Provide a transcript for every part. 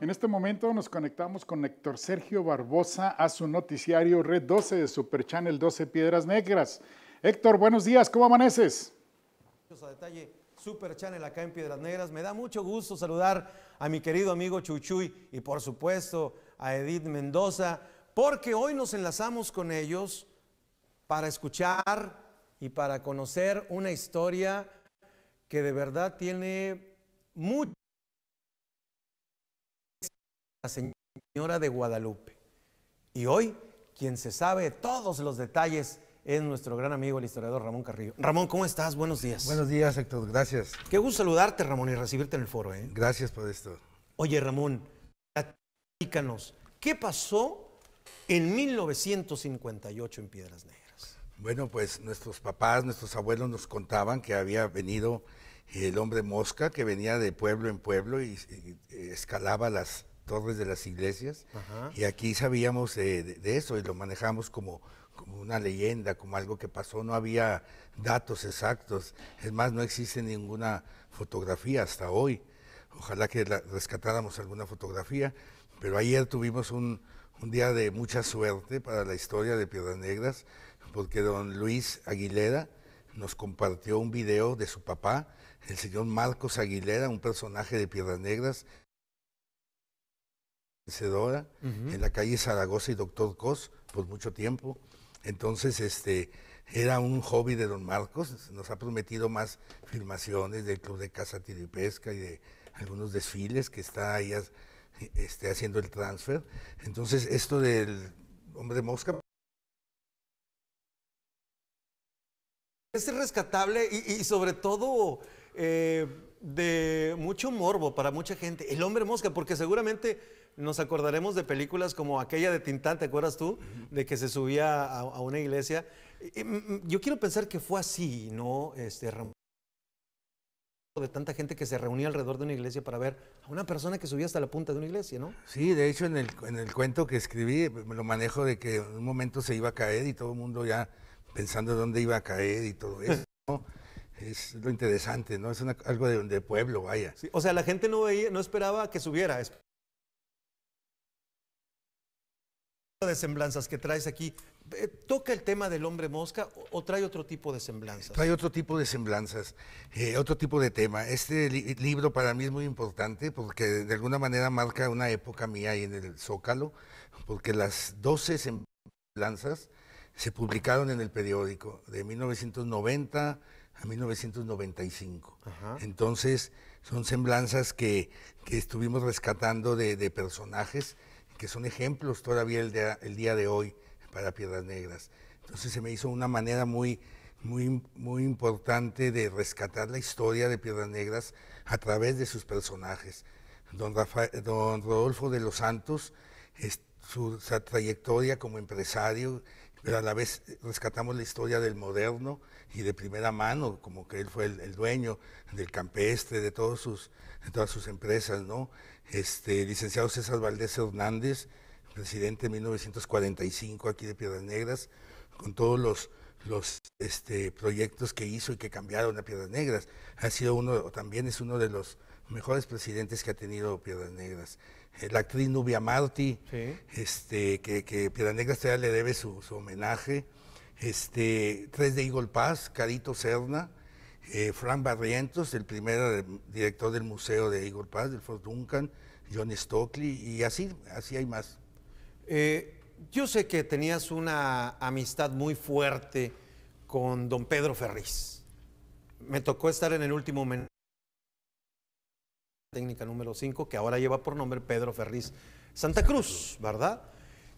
En este momento nos conectamos con Héctor Sergio Barbosa a su noticiario Red 12 de Super Channel 12 Piedras Negras. Héctor, buenos días, ¿cómo amaneces? A detalle, Super Channel acá en Piedras Negras. Me da mucho gusto saludar a mi querido amigo Chuchuy y por supuesto a Edith Mendoza, porque hoy nos enlazamos con ellos para escuchar y para conocer una historia que de verdad tiene mucho la Señora de Guadalupe. Y hoy, quien se sabe todos los detalles es nuestro gran amigo, el historiador Ramón Carrillo. Ramón, ¿cómo estás? Buenos días. Buenos días, Héctor. Gracias. Qué gusto saludarte, Ramón, y recibirte en el foro. ¿eh? Gracias por esto. Oye, Ramón, platícanos, ¿qué pasó en 1958 en Piedras Negras? Bueno, pues nuestros papás, nuestros abuelos nos contaban que había venido el hombre mosca que venía de pueblo en pueblo y escalaba las, torres de las iglesias y aquí sabíamos de, eso y lo manejamos como, una leyenda, como algo que pasó, no había datos exactos, es más, no existe ninguna fotografía hasta hoy, ojalá que rescatáramos alguna fotografía, pero ayer tuvimos un, un día de mucha suerte para la historia de Piedras Negras, porque don Luis Aguilera nos compartió un video de su papá, el señor Marcos Aguilera, un personaje de Piedras Negras, Cedora en la calle Zaragoza y Doctor Cos, por pues, mucho tiempo. Entonces, este, era un hobby de don Marcos, nos ha prometido más filmaciones del Club de Casa tiro y pesca de algunos desfiles que está ahí este, haciendo el transfer. Entonces, esto del hombre mosca. Es rescatable y, y sobre todo eh, de mucho morbo para mucha gente. El hombre mosca, porque seguramente nos acordaremos de películas como aquella de Tintán, ¿te acuerdas tú? De que se subía a, una iglesia. Mm, mm, yo quiero pensar que fue así, ¿no, este, de tanta gente que se reunía alrededor de una iglesia para ver a una persona que subía hasta la punta de una iglesia, ¿no? Sí, de hecho en el, en el cuento que escribí me lo manejo de que en un momento se iba a caer y todo el mundo ya pensando dónde iba a caer y todo eso es lo interesante, ¿no? Es algo de, pueblo, vaya. o sea, la gente no veía, no esperaba que subiera. de semblanzas que traes aquí, eh, ¿toca el tema del hombre mosca o, trae otro tipo de semblanzas? Trae otro tipo de semblanzas, eh, otro tipo de tema. Este libro para mí es muy importante porque de alguna manera marca una época mía ahí en el Zócalo, porque las 12 semblanzas se publicaron en el periódico de 1990 a 1995. Entonces, son semblanzas que, estuvimos rescatando de, personajes que son ejemplos todavía el, día de hoy para Piedras Negras. Entonces se me hizo una manera muy, muy, muy importante de rescatar la historia de Piedras Negras a través de sus personajes. Don, don Rodolfo de los Santos, su trayectoria como empresario, pero a la vez rescatamos la historia del moderno y de primera mano, como que él fue el, dueño del campestre, de, todos sus, todas sus empresas, ¿no? Este, licenciado César Valdés Hernández, presidente en 1945 aquí de Piedras Negras, con todos los, este, proyectos que hizo y que cambiaron a Piedras Negras. Ha sido uno, también es uno de los mejores presidentes que ha tenido Piedras Negras. Eh, la actriz Nubia Marti, este, que, que Piedra Negra le debe su, homenaje, este, tres de Igor Paz, Carito Cerna, eh, Fran Barrientos, el primer eh, director del Museo de Igor Paz, del Fort Duncan, John Stockley, y así, así hay más. yo sé que tenías una amistad muy fuerte con don Pedro Ferriz. Me tocó estar en el último técnica número 5, que ahora lleva por nombre Pedro Ferriz Santa Cruz, ¿verdad?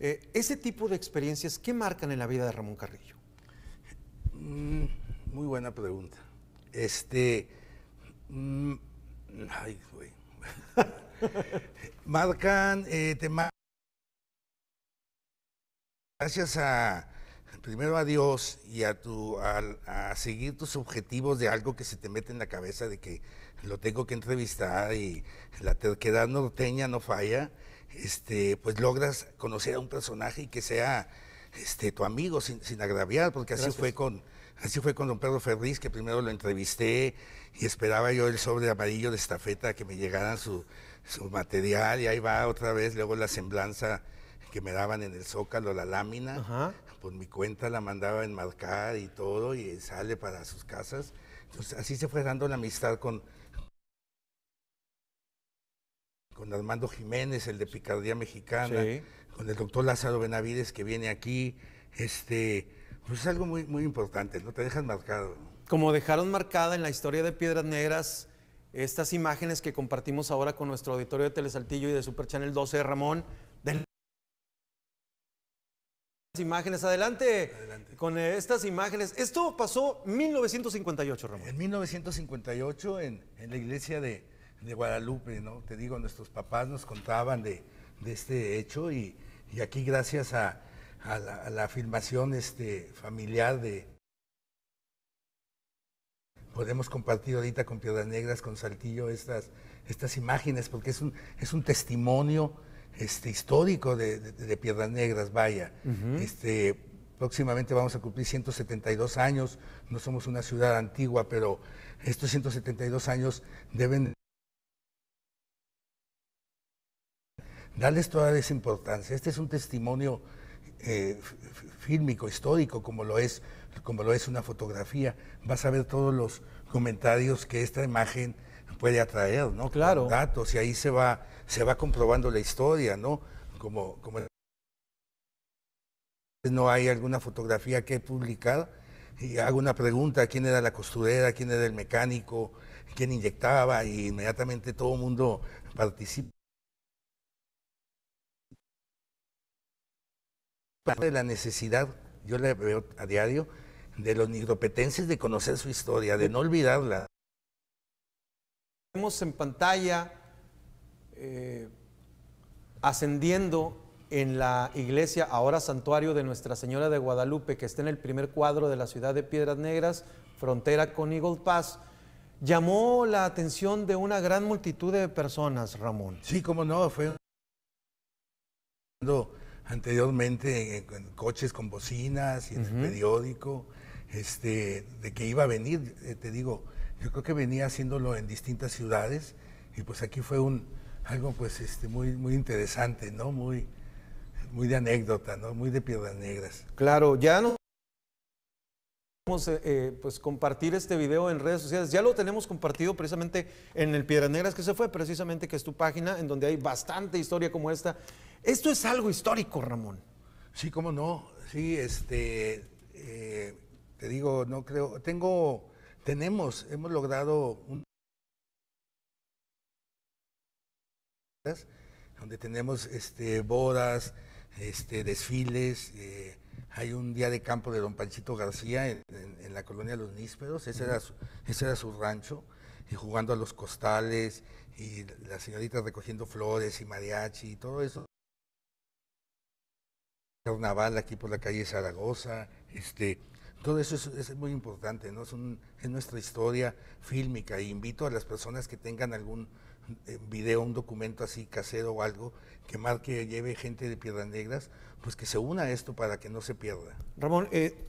Eh, ese tipo de experiencias, ¿qué marcan en la vida de Ramón Carrillo? Mm, muy buena pregunta. Este. Mm, ay, güey. marcan eh, Gracias a primero a Dios y a, seguir tus objetivos de algo que se te mete en la cabeza de que lo tengo que entrevistar y la terquedad norteña no falla, este, pues logras conocer a un personaje y que sea este, tu amigo sin, agraviar, porque así fue con... Así fue con don Pedro Ferriz, que primero lo entrevisté y esperaba yo el sobre amarillo de estafeta que me llegara su, su material y ahí va otra vez, luego la semblanza que me daban en el zócalo la lámina, por pues mi cuenta la mandaba enmarcar y todo, y sale para sus casas. Entonces así se fue dando la amistad con, con Armando Jiménez, el de Picardía Mexicana, con el doctor Lázaro Benavides que viene aquí. Este, pues es algo muy, muy importante, ¿no? Te dejan marcado. Como dejaron marcada en la historia de Piedras Negras estas imágenes que compartimos ahora con nuestro auditorio de Telesaltillo y de Super Channel 12 de Ramón, imágenes, adelante, con eh, estas imágenes. Esto pasó en 1958, Ramón. En 1958, en, la iglesia de, Guadalupe, ¿no? Te digo, nuestros papás nos contaban de, este hecho y, aquí gracias a, la, afirmación filmación este, familiar de... Podemos compartir ahorita con Piedras Negras, con Saltillo, estas, imágenes, porque es un testimonio este, histórico de, Piedras Negras, vaya. este, próximamente vamos a cumplir 172 años, no somos una ciudad antigua, pero estos 172 años deben darles toda esa importancia. Este es un testimonio eh, fílmico, histórico, como lo, es, como lo es una fotografía. Vas a ver todos los comentarios que esta imagen puede atraer, ¿no? Claro. datos y ahí se va, se va comprobando la historia, ¿no? Como, no hay alguna fotografía que publicar y hago una pregunta, ¿quién era la costurera? ¿Quién era el mecánico? ¿Quién inyectaba? Y inmediatamente todo el mundo participa. de la necesidad, yo la veo a diario, de los nigropetenses de conocer su historia, de no olvidarla. Vemos en pantalla eh, ascendiendo en la iglesia, ahora santuario de Nuestra Señora de Guadalupe, que está en el primer cuadro de la ciudad de Piedras Negras, frontera con Eagle Pass, llamó la atención de una gran multitud de personas, Ramón. Sí, como no, fue anteriormente en, coches con bocinas y en el periódico, este, de que iba a venir, eh, te digo, yo creo que venía haciéndolo en distintas ciudades y pues aquí fue un, algo pues este, muy, muy interesante, ¿no? Muy, muy de anécdota, ¿no? Muy de piedras negras. Claro, ya no podemos eh, eh, pues compartir este video en redes sociales. Ya lo tenemos compartido precisamente en el Piedras Negras que se fue, precisamente que es tu página en donde hay bastante historia como esta. Esto es algo histórico, Ramón. Sí, cómo no. Sí, este, eh, te digo, no creo, tengo tenemos, hemos logrado un donde tenemos este, bodas, este, desfiles, eh, hay un día de campo de don Panchito García en, la colonia Los Nísperos, ese era su, ese era su rancho, y jugando a los costales, y las señoritas recogiendo flores y mariachi y todo eso. Carnaval aquí por la calle Zaragoza, este, todo eso es, muy importante, ¿no? Es, un, nuestra historia fílmica y e invito a las personas que tengan algún eh, video, un documento así casero o algo que marque, lleve gente de Piedras Negras, pues que se una a esto para que no se pierda. Ramón, eh,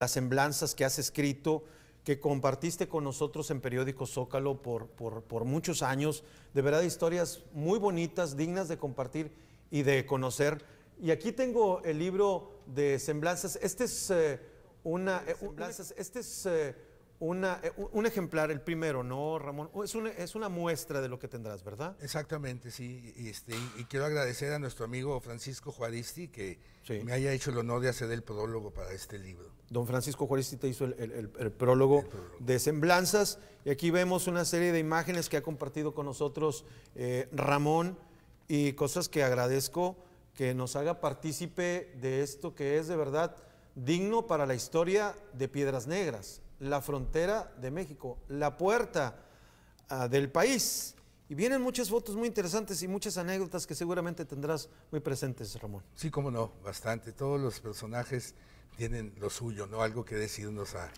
las semblanzas que has escrito, que compartiste con nosotros en Periódico Zócalo por, muchos años. De verdad, historias muy bonitas, dignas de compartir y de conocer. Y aquí tengo el libro de Semblanzas. Este es, eh, eh, una, Este es eh, una, un ejemplar, el primero, ¿no, Ramón? Es una, es una muestra de lo que tendrás, ¿verdad? Exactamente, sí. y, este, quiero agradecer a nuestro amigo Francisco Juaristi que me haya hecho el honor de hacer el prólogo para este libro. Don Francisco Juaristi te hizo el, prólogo, de Semblanzas. Y aquí vemos una serie de imágenes que ha compartido con nosotros Ramón y cosas que agradezco que nos haga partícipe de esto que es de verdad digno para la historia de Piedras Negras, la frontera de México, la puerta ah, del país. Y vienen muchas fotos muy interesantes y muchas anécdotas que seguramente tendrás muy presentes, Ramón. Sí, cómo no, bastante. Todos los personajes tienen lo suyo, ¿no? Algo que decirnos a,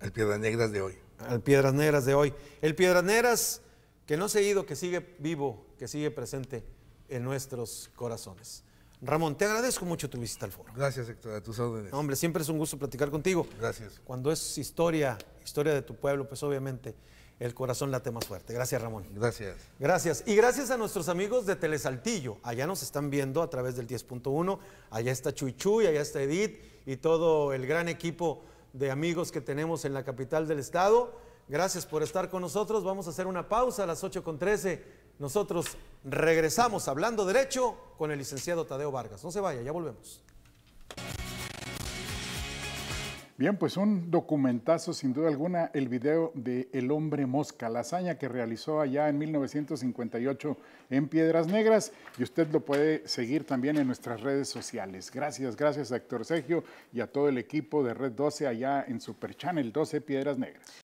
al Piedras Negras de hoy. Al Piedras Negras de hoy. El Piedras Negras que no se ha ido, que sigue vivo, que sigue presente en nuestros corazones. Ramón, te agradezco mucho tu visita al foro. Gracias, Héctor, a tus órdenes. hombre, siempre es un gusto platicar contigo. Gracias. Cuando es historia, historia de tu pueblo, pues obviamente el corazón late más fuerte. Gracias, Ramón. Gracias. Gracias. Y gracias a nuestros amigos de Telesaltillo. Allá nos están viendo a través del 10.1. Allá está Chuy Chuy, allá está Edith y todo el gran equipo de amigos que tenemos en la capital del estado. Gracias por estar con nosotros. Vamos a hacer una pausa a las 8.13. Nosotros regresamos hablando derecho con el licenciado Tadeo Vargas. No se vaya, ya volvemos. Bien, pues un documentazo sin duda alguna, el video de El hombre mosca, la hazaña que realizó allá en 1958 en Piedras Negras y usted lo puede seguir también en nuestras redes sociales. Gracias, gracias a Héctor Sergio y a todo el equipo de Red 12 allá en Super Channel 12 Piedras Negras.